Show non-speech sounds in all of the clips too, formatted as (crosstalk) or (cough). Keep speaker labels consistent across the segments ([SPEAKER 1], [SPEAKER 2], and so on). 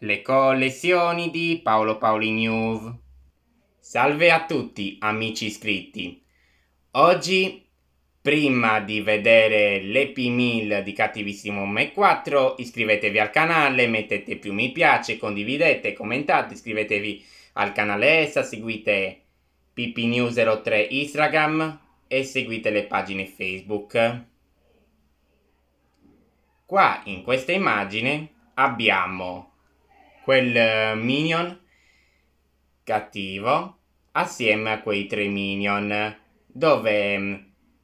[SPEAKER 1] Le collezioni di Paolo News. Salve a tutti, amici iscritti. Oggi, prima di vedere l'Epimil di Cattivissimo Me 4, iscrivetevi al canale, mettete più mi piace, condividete, commentate, iscrivetevi al canale ESA, seguite PPNews03 Instagram e seguite le pagine Facebook. Qua in questa immagine abbiamo quel eh, minion cattivo assieme a quei tre minion dove mm,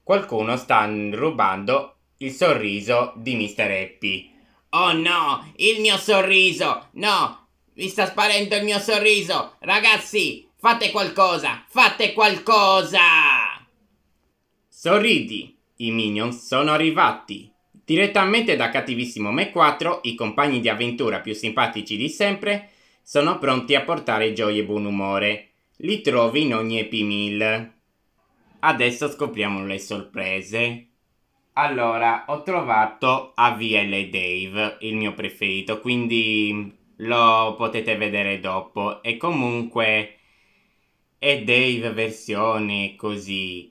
[SPEAKER 1] qualcuno sta rubando il sorriso di Mr. Happy. Oh no, il mio sorriso! No, mi sta sparendo il mio sorriso! Ragazzi, fate qualcosa! Fate qualcosa! Sorridi, i minion sono arrivati. Direttamente da cattivissimo Me 4, i compagni di avventura più simpatici di sempre sono pronti a portare gioia e buon umore. Li trovi in ogni Epimil. Adesso scopriamo le sorprese. Allora, ho trovato AVL Dave, il mio preferito, quindi lo potete vedere dopo. E comunque è Dave versione così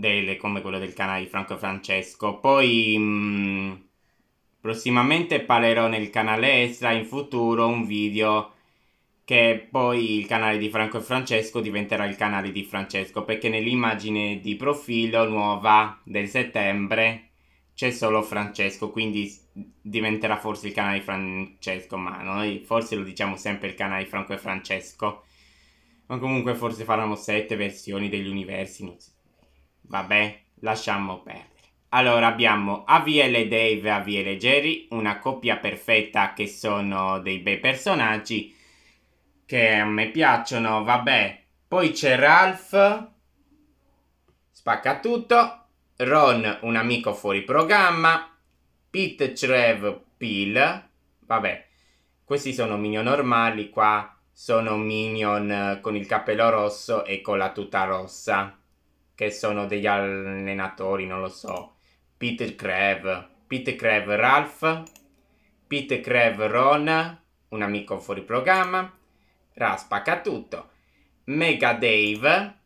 [SPEAKER 1] delle, come quello del canale di Franco Francesco. Poi mh, prossimamente parlerò nel canale Extra in futuro un video che poi il canale di Franco e Francesco diventerà il canale di Francesco perché nell'immagine di profilo nuova del settembre c'è solo Francesco, quindi diventerà forse il canale di Francesco, ma noi forse lo diciamo sempre il canale di Franco e Francesco. Ma comunque forse faranno sette versioni degli universi, non si Vabbè, lasciamo perdere. Allora abbiamo AVL Dave e AVL Jerry, una coppia perfetta che sono dei bei personaggi che a me piacciono, vabbè. Poi c'è Ralph, spacca tutto, Ron, un amico fuori programma, Pete Trev Peel, vabbè. Questi sono minion normali, qua sono minion eh, con il cappello rosso e con la tuta rossa che sono degli allenatori, non lo so. Peter Crab, Peter Crab Ralph, Peter Crab Ron, un amico fuori programma, Raspaca tutto, Mega Dave,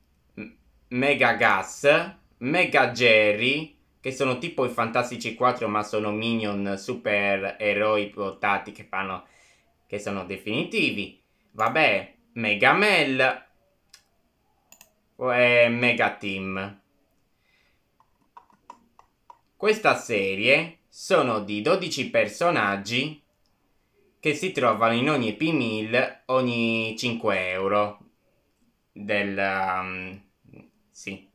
[SPEAKER 1] Mega Gas, Mega Jerry, che sono tipo i Fantastici 4 ma sono minion super eroi potati che fanno che sono definitivi. Vabbè, Mega Mel, o è Mega Team. Questa serie sono di 12 personaggi che si trovano in ogni P1000 ogni 5 euro. Del, um, sì.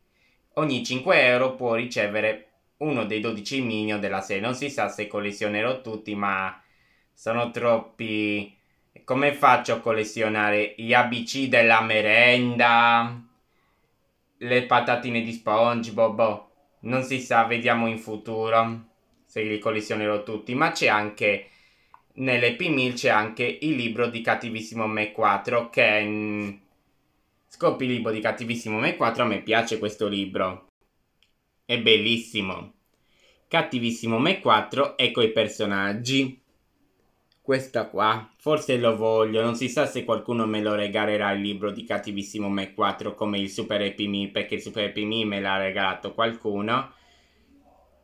[SPEAKER 1] Ogni 5 euro può ricevere uno dei 12 minion della serie. Non si sa se collezionerò tutti, ma sono troppi. Come faccio a collezionare gli ABC della merenda? le patatine di SpongeBob. Boh. Non si sa, vediamo in futuro se li collezionerò tutti. Ma c'è anche nelle P1000 c'è anche il libro di Cattivissimo Me 4 che è... Scopri il libro di Cattivissimo Me 4, a me piace questo libro. È bellissimo. Cattivissimo Me 4, ecco i personaggi. Questa qua, forse lo voglio, non si sa se qualcuno me lo regalerà il libro di Cattivissimo Me 4 come il Super Happy Meal, perché il Super Happy Meal me l'ha regalato qualcuno.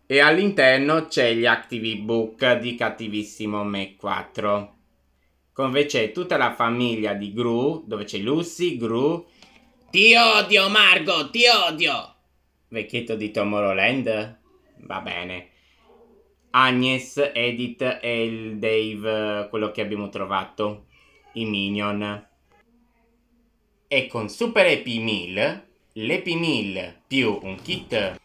[SPEAKER 1] E all'interno c'è gli Active Book di Cattivissimo Me 4. Con invece tutta la famiglia di Gru, dove c'è Lucy, Gru... Ti odio Margo, ti odio! Vecchietto di Tomorrowland? Va bene. Agnes, Edith e il Dave, eh, quello che abbiamo trovato, i Minion. E con Super Epi Meal, l'Epi Meal più un kit,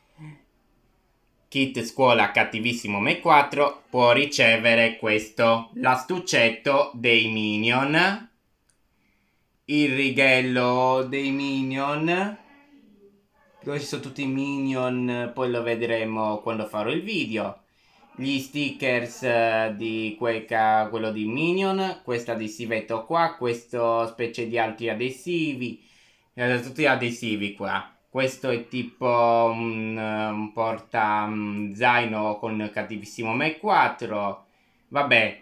[SPEAKER 1] kit scuola cattivissimo Me 4 può ricevere questo, l'astuccetto dei Minion, il righello dei Minion, dove ci sono tutti i Minion, poi lo vedremo quando farò il video gli stickers eh, di Queca, quello di Minion, questo adesivetto qua, questo specie di altri adesivi, eh, tutti adesivi qua. Questo è tipo un, eh, un porta un mm, zaino con cattivissimo me 4. Vabbè,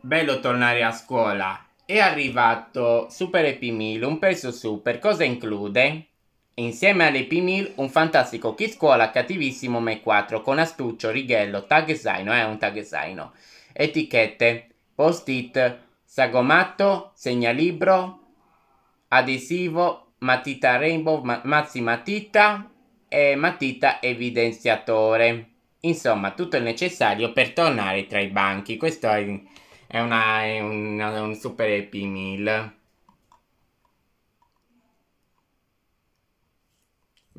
[SPEAKER 1] bello tornare a scuola. È arrivato Super Epimil, un peso super, cosa include? insieme alle P-1000 un fantastico Kid Scuola cattivissimo Mac 4 con astuccio, righello, tag zaino, eh, un tag zaino, etichette, post-it, sagomatto, segnalibro, adesivo, matita rainbow, ma mazzi matita e matita evidenziatore. Insomma, tutto il necessario per tornare tra i banchi. Questo è, è, una, è, una, un super EP mil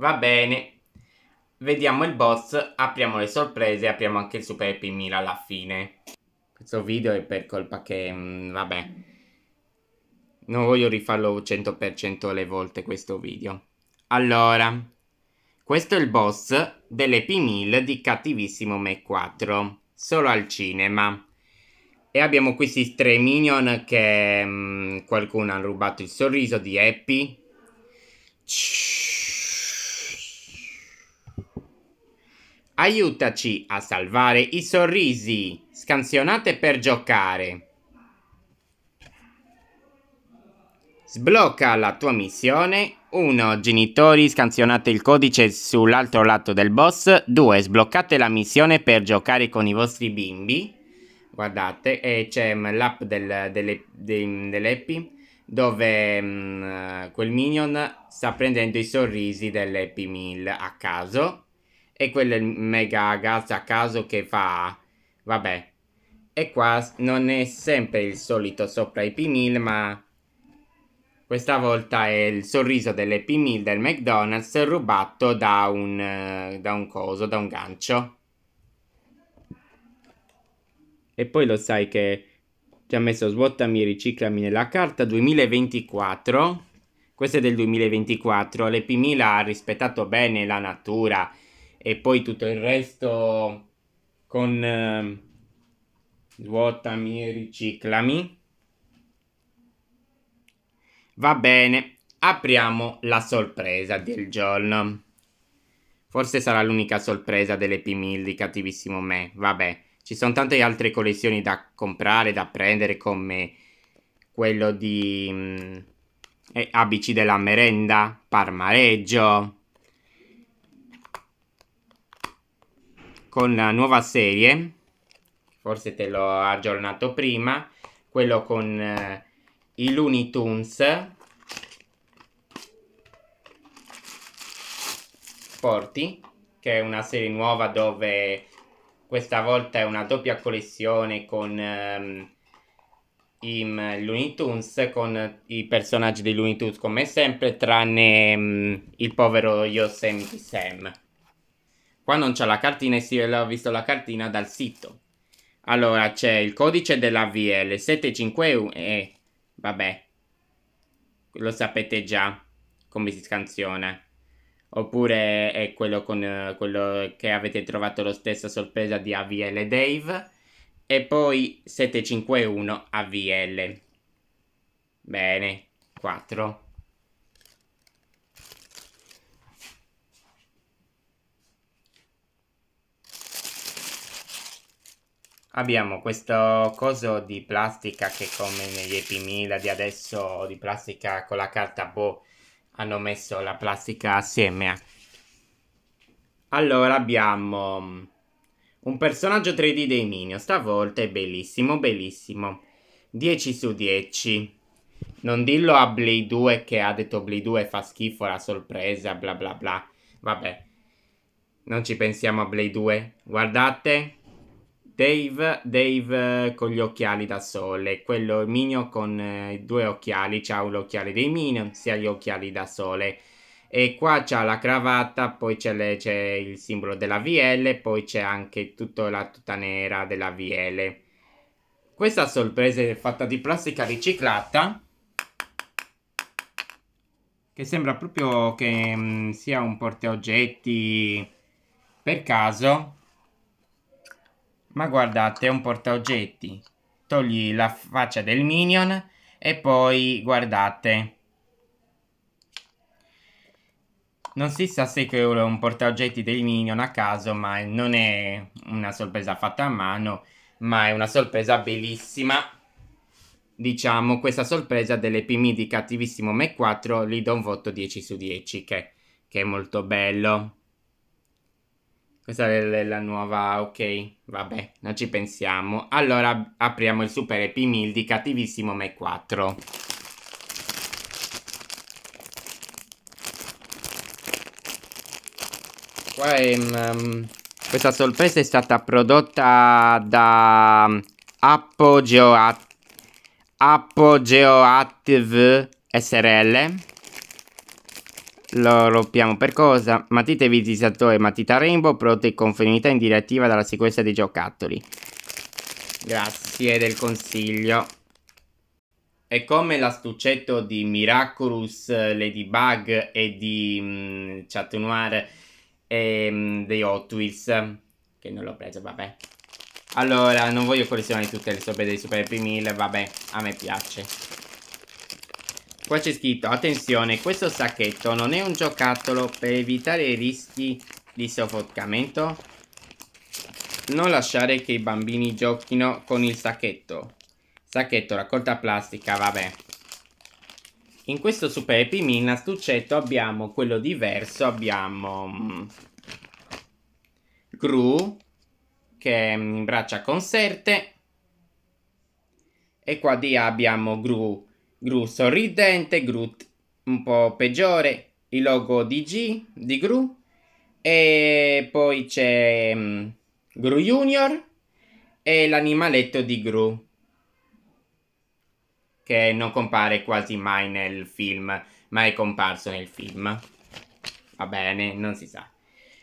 [SPEAKER 1] Va bene. Vediamo il boss, apriamo le sorprese e apriamo anche il Super Happy Meal alla fine. Questo video è per colpa che... Mh, mm, vabbè. Non voglio rifarlo 100% le volte questo video. Allora, questo è il boss dell'Happy Meal di Cattivissimo Me 4. Solo al cinema. E abbiamo questi tre minion che mh, mm, qualcuno ha rubato il sorriso di Happy. Ciii. Aiutaci a salvare i sorrisi! Scansionate per giocare! Sblocca la tua missione 1. Genitori, scansionate il codice sull'altro lato del boss 2. Sbloccate la missione per giocare con i vostri bimbi Guardate, e eh, c'è mm, l'app del, delle, de, mm, dell'Eppi dove mh, mm, quel minion sta prendendo i sorrisi dell'Eppi Mill a caso e quello è il mega ragazzo a caso che fa... Vabbè. E qua non è sempre il solito sopra i P1000, ma... Questa volta è il sorriso delle P1000 del McDonald's rubato da un, da un coso, da un gancio. E poi lo sai che ti ha messo svuotami e riciclami nella carta 2024. Questo è del 2024. L'Epimila ha rispettato bene la natura e poi tutto il resto con eh, svuotami e riciclami. Va bene, apriamo la sorpresa del giorno. Forse sarà l'unica sorpresa delle p di cattivissimo me. Vabbè, ci sono tante altre collezioni da comprare, da prendere come quello di mh, mm, eh, ABC della merenda, Parmareggio con la nuova serie, forse te l'ho aggiornato prima, quello con eh, i Looney Tunes. Porti, che è una serie nuova dove questa volta è una doppia collezione con ehm, i mm, Looney Tunes, con i personaggi dei Looney Tunes come sempre, tranne ehm, il povero Yosemite Sam. Qua non c'è la cartina e sì, l'ho visto la cartina dal sito. Allora, c'è il codice dell'AVL 751 e... Eh, vabbè. Lo sapete già come si scansiona. Oppure è quello, con, eh, quello che avete trovato lo stesso sorpresa di AVL Dave. E poi 751 AVL. Bene, 4. abbiamo questo coso di plastica che come negli Epimila di adesso di plastica con la carta boh hanno messo la plastica assieme allora abbiamo un personaggio 3D dei Minion, stavolta è bellissimo bellissimo 10 su 10 non dirlo a Blee 2 che ha detto Blee 2 fa schifo la sorpresa bla bla bla vabbè non ci pensiamo a Blade 2 guardate Dave, Dave eh, con gli occhiali da sole, quello Minion con eh, due occhiali, c'ha un l'occhiale dei Minion, sia gli occhiali da sole. E qua c'ha la cravatta, poi c'è, le, c'è il simbolo della VL, poi c'è anche tutta la tuta nera della VL. Questa sorpresa è fatta di plastica riciclata, che sembra proprio che mh, mm, sia un porteoggetti per caso ma guardate, è un portaoggetti. Togli la faccia del minion e poi guardate. Non si sa se è un portaoggetti del minion a caso, ma non è una sorpresa fatta a mano, ma è una sorpresa bellissima. Diciamo, questa sorpresa dell'EPM di Cattivissimo Me 4 gli do un voto 10 su 10, che, che è molto bello. Questa è la nuova, ok, vabbè, non ci pensiamo. Allora apriamo il Super Happy Meal di Cattivissimo Me 4. Qua è, um, questa sorpresa è stata prodotta da mm, Apogeo Appogeoactive SRL lo rompiamo per cosa? Matita evitizzatore, matita rainbow, prodotto in conformità in direttiva dalla sequenza dei giocattoli. Grazie del consiglio. E come l'astuccetto di Miraculous, eh, Ladybug e di mh, mm, Chat Noir e mh, mm, dei Hot Wheels, che non l'ho preso, vabbè. Allora, non voglio collezionare tutte le sopra dei Super Happy 1000, vabbè, a me piace. Qua c'è scritto, attenzione, questo sacchetto non è un giocattolo per evitare i rischi di soffocamento. Non lasciare che i bambini giochino con il sacchetto. Sacchetto, raccolta plastica, vabbè. In questo Super Happy Meal astuccetto abbiamo quello diverso, abbiamo... Mm, Gru, che braccia concerte. E qua di abbiamo Gru Gru sorridente, Groot un po' peggiore, il logo di G, di Gru, e poi c'è um, Gru Junior e l'animaletto di Gru, che non compare quasi mai nel film, ma è comparso nel film. Va bene, non si sa.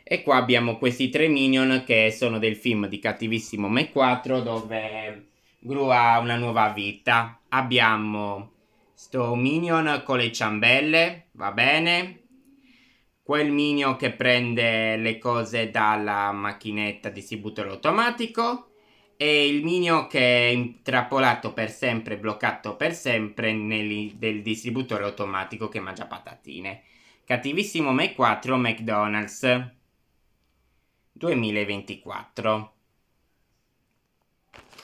[SPEAKER 1] E qua abbiamo questi tre minion che sono del film di Cattivissimo Me 4 dove Gru ha una nuova vita. Abbiamo Sto minion con le ciambelle, va bene. Quel minion che prende le cose dalla macchinetta distributore automatico. E il minion che è intrappolato per sempre, bloccato per sempre nel, del distributore automatico che mangia patatine. Cattivissimo Mac 4 McDonald's 2024.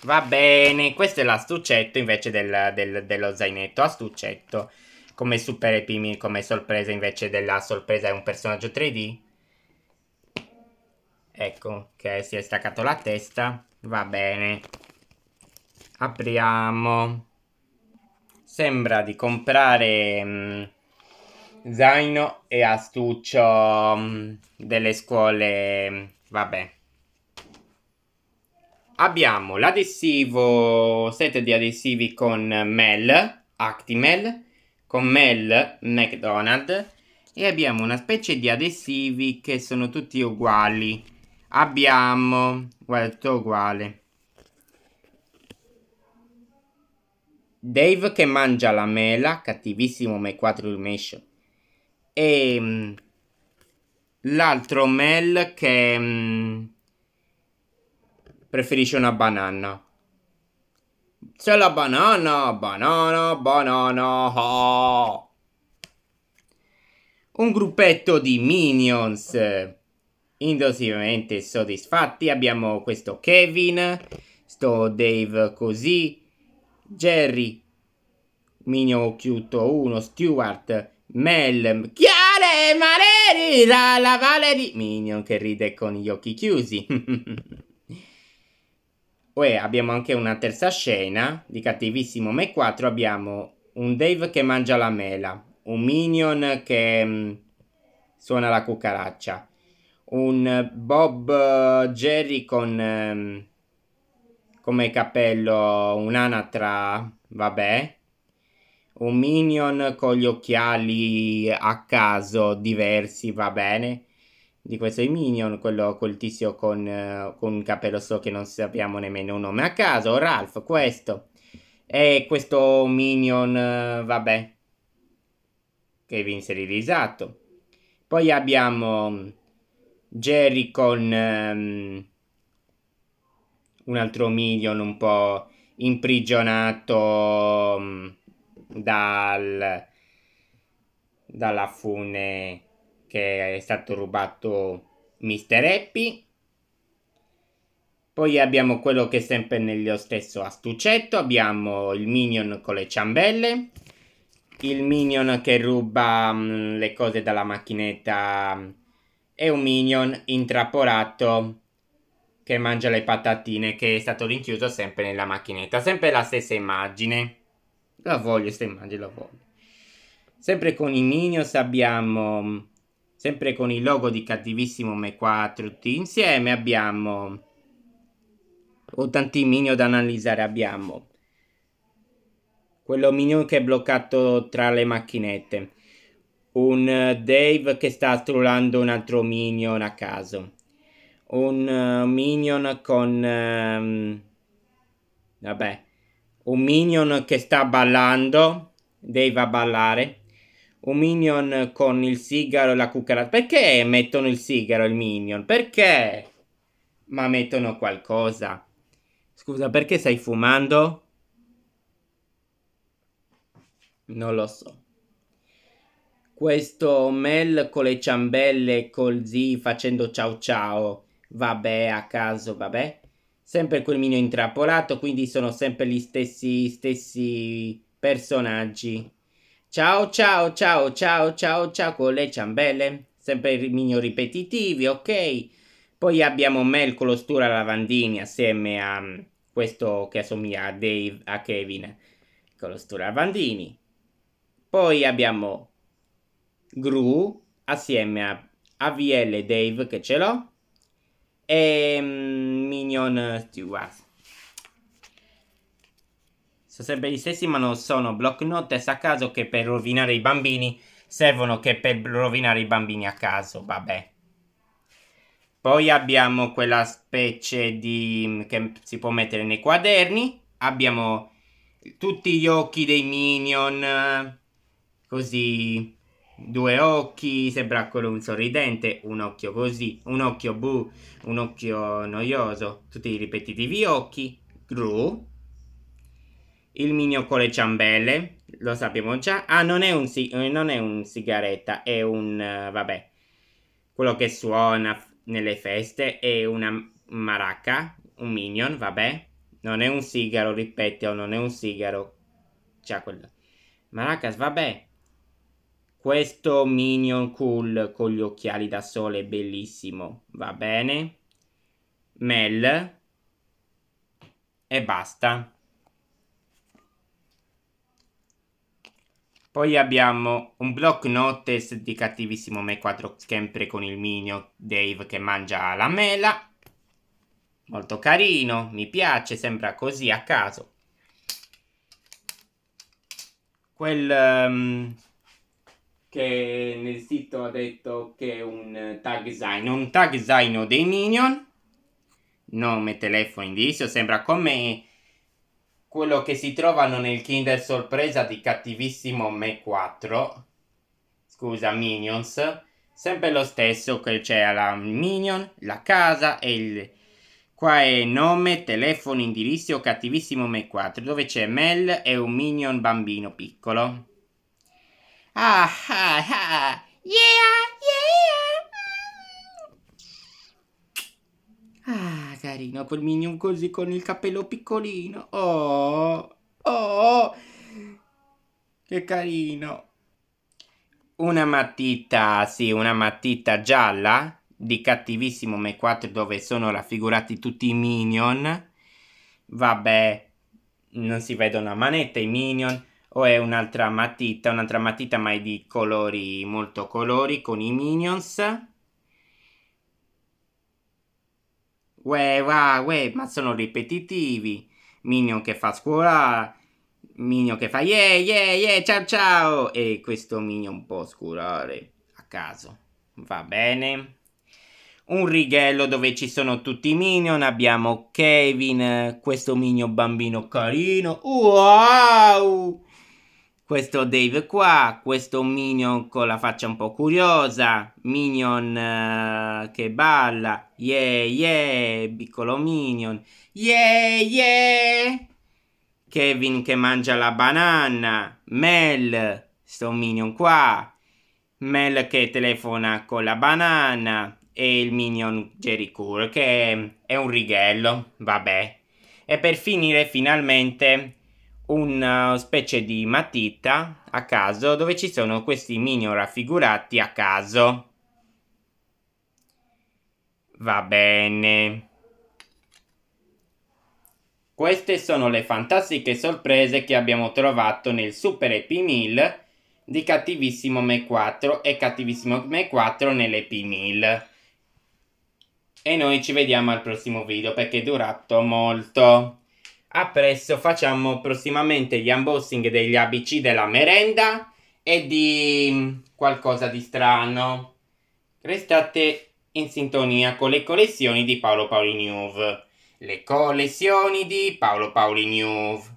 [SPEAKER 1] Va bene, questo è l'astuccetto invece del, del, dello zainetto. Astuccetto come super epimi, come sorpresa invece della sorpresa è un personaggio 3D. Ecco, che si è staccato la testa. Va bene. Apriamo. Sembra di comprare mh, mm, zaino e astuccio mh, mm, delle scuole. Mh, mm, vabbè abbiamo l'adessivo set di adessivi con Mel, Actimel, con Mel McDonald e abbiamo una specie di adessivi che sono tutti uguali. Abbiamo, guarda, tutto uguale. Dave che mangia la mela, cattivissimo ma è mesh. E ehm, l'altro Mel che mm, preferisce una banana. C'è la banana, banana, banana. Ah! Un gruppetto di minions indosivamente soddisfatti. Abbiamo questo Kevin, sto Dave così, Jerry, Minion Chiuto 1, Stuart, Mel, Chiare, Mareri, la, la Valerie, Minion che ride con gli occhi chiusi. (laughs) Poi abbiamo anche una terza scena di Cattivissimo Me 4, abbiamo un Dave che mangia la mela, un Minion che mh, mm, suona la cucaraccia, un Bob Jerry con mh, mm, come capello un'anatra, vabbè, un minion con gli occhiali a caso diversi, va bene di questo Minion, quello, col tizio con, eh, con un capello so che non sappiamo nemmeno un nome a caso, Ralph, questo. E questo Minion, eh, vabbè, che viene serializzato. Poi abbiamo mm, Jerry con ehm, un altro Minion un po' imprigionato mh, mm, dal, dalla fune che è stato rubato Mr. Happy. Poi abbiamo quello che è sempre nello stesso astuccetto, abbiamo il minion con le ciambelle, il minion che ruba mh, mm, le cose dalla macchinetta e un minion intrappolato che mangia le patatine che è stato rinchiuso sempre nella macchinetta, sempre la stessa immagine. La voglio questa immagine, la voglio. Sempre con i minions abbiamo mm, sempre con il logo di Cattivissimo Me 4 tutti insieme abbiamo ho tanti minion da analizzare abbiamo quello minion che è bloccato tra le macchinette un eh, Dave che sta strullando un altro minion a caso un eh, uh, minion con um, vabbè un minion che sta ballando Dave a ballare un minion con il sigaro e la cucaratta. Perché mettono il sigaro e il minion? Perché? Ma mettono qualcosa. Scusa, perché stai fumando? Non lo so. Questo Mel con le ciambelle col Z facendo ciao ciao. Vabbè, a caso, vabbè. Sempre quel minion intrappolato, quindi sono sempre gli stessi, stessi personaggi. Ciao ciao ciao ciao ciao ciao con le ciambelle, sempre i mini ripetitivi, ok? Poi abbiamo Mel con lo Stura Lavandini assieme a mm, questo che assomiglia a Dave, a Kevin, con lo Stura Lavandini. Poi abbiamo Gru assieme a AVL Dave che ce l'ho e mm, Minion Stewart sono sempre gli stessi, ma non sono block notes a caso che per rovinare i bambini servono che per rovinare i bambini a caso, vabbè. Poi abbiamo quella specie di... Mm, che si può mettere nei quaderni. Abbiamo tutti gli occhi dei minion, così... Due occhi, sembra quello un sorridente, un occhio così, un occhio bu, un occhio noioso, tutti i ripetitivi occhi, gru, il minio con le ciambelle, lo sappiamo già. Ah, non è un, eh, non è un sigaretta, è un... Uh, vabbè, quello che suona nelle feste è una maracca, un minion, vabbè. Non è un sigaro, ripeto, oh, non è un sigaro. C'ha quello. Maracas, vabbè. Questo minion cool con gli occhiali da sole bellissimo, va bene. Mel. E basta. Poi abbiamo un block notes di cattivissimo me 4 sempre con il minion Dave che mangia la mela. Molto carino, mi piace, sembra così a caso. Quel um, che nel sito ha detto che è un tag zaino, un tag zaino dei minion. Nome, telefono, indirizzo, sembra come quello che si trovano nel Kinder Sorpresa di cattivissimo Me 4, scusa Minions, sempre lo stesso che c'è la Minion, la casa e il... Qua è nome, telefono, indirizzo, cattivissimo Me 4, dove c'è Mel e un Minion bambino piccolo. Ah ah ah, yeah, yeah! Ah, carino, col Minion così, con il cappello piccolino. Oh, oh, che carino. Una matita, sì, una matita gialla di cattivissimo Me 4 dove sono raffigurati tutti i Minion. Vabbè, non si vedono a manetta i Minion. O è un'altra matita, un'altra matita ma è di colori, molto colori, con i Minions Uè, uè, uè, ma sono ripetitivi. Minion che fa scuola. Minion che fa yeah, yeah, yeah, ciao, ciao. E questo Minion può scurare a caso. Va bene. Un righello dove ci sono tutti i Minion. Abbiamo Kevin, questo Minion bambino carino. Wow! questo Dave qua, questo Minion con la faccia un po' curiosa, Minion eh, che balla, yeah yeah, piccolo Minion, yeah yeah, Kevin che mangia la banana, Mel, sto Minion qua, Mel che telefona con la banana e il Minion Jerry Cool che è un righello, vabbè. E per finire finalmente una specie di matita a caso dove ci sono questi mini raffigurati a caso. Va bene. Queste sono le fantastiche sorprese che abbiamo trovato nel Super Happy Meal di Cattivissimo Me 4 e Cattivissimo Me 4 nell'Happy Meal. E noi ci vediamo al prossimo video perché è durato molto appresso facciamo prossimamente gli unboxing degli ABC della merenda e di qualcosa di strano. Restate in sintonia con le collezioni di Paolo Paoli News. Le collezioni di Paolo Paoli News.